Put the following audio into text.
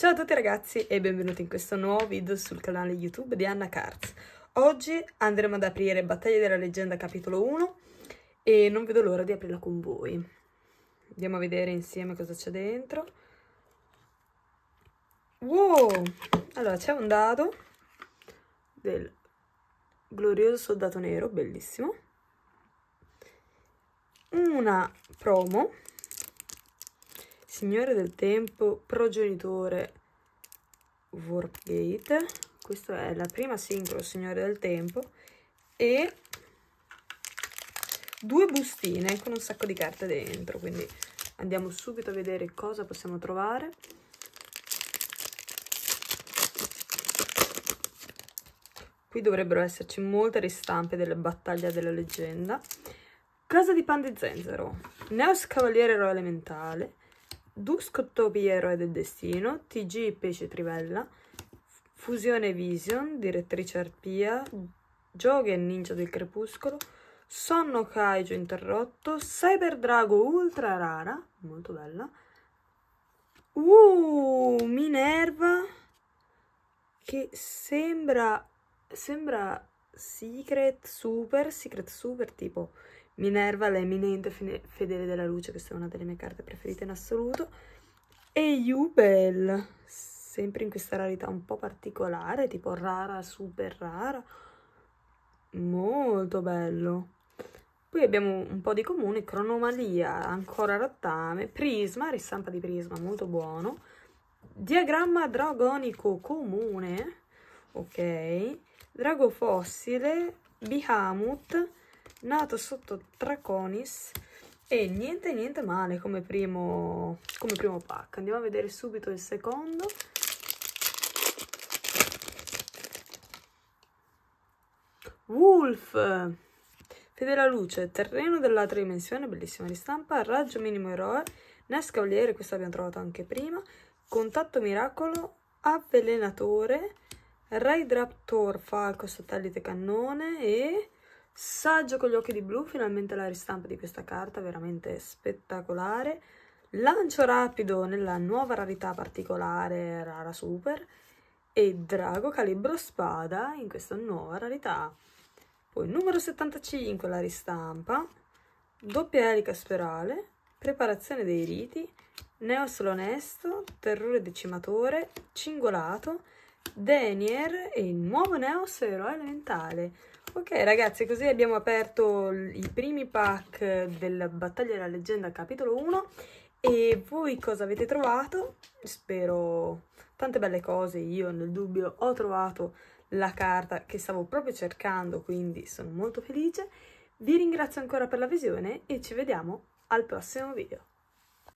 Ciao a tutti ragazzi e benvenuti in questo nuovo video sul canale YouTube di Anna Cards. Oggi andremo ad aprire Battaglia della Leggenda capitolo 1 e non vedo l'ora di aprirla con voi. Andiamo a vedere insieme cosa c'è dentro. Wow! Allora c'è un dado del glorioso soldato nero, bellissimo. Una promo Signore del Tempo, progenitore Wargate, questa è la prima sincro Signore del Tempo, e due bustine con un sacco di carte dentro, quindi andiamo subito a vedere cosa possiamo trovare. Qui dovrebbero esserci molte ristampe delle battaglie della leggenda. Casa di Pan di Zenzero, Neos Cavaliere Elementale, Dux Cottopiero Eroe del Destino, TG Pesce Trivella, Fusione Vision, Direttrice Arpia, Giochi e Ninja del Crepuscolo, Sonno Kaiju Interrotto, Cyber Drago Ultra Rara, molto bella, Uh, Minerva, che sembra, sembra Secret Super, Secret Super tipo Minerva, l'eminente fedele della luce, questa è una delle mie carte preferite in assoluto. E Jubel, sempre in questa rarità un po' particolare, tipo rara, super rara. Molto bello. Poi abbiamo un po' di comune, cronomalia, ancora rottame, prisma, ristampa di prisma, molto buono. Diagramma dragonico comune, ok. Drago fossile, bihamut, nato sotto Traconis e niente niente male come primo, come primo pack. Andiamo a vedere subito il secondo. Wolf! Fede alla luce, terreno dell'altra dimensione, bellissima ristampa, raggio minimo eroe, Nes Cavaliere, questo l'abbiamo trovato anche prima, contatto miracolo, avvelenatore, Raidraptor, falco, satellite cannone e Saggio con gli occhi di blu, finalmente la ristampa di questa carta, veramente spettacolare. Lancio rapido nella nuova rarità particolare, rara super. E Drago Calibro Spada in questa nuova rarità. Poi numero 75 la ristampa, doppia elica sperale, preparazione dei riti, Neos l'onesto, terrore decimatore, cingolato, Denier e il nuovo Neos eroe elementale. Ok ragazzi, così abbiamo aperto i primi pack della Battaglia della Leggenda capitolo 1 e voi cosa avete trovato? Spero tante belle cose, io nel dubbio ho trovato la carta che stavo proprio cercando, quindi sono molto felice. Vi ringrazio ancora per la visione e ci vediamo al prossimo video.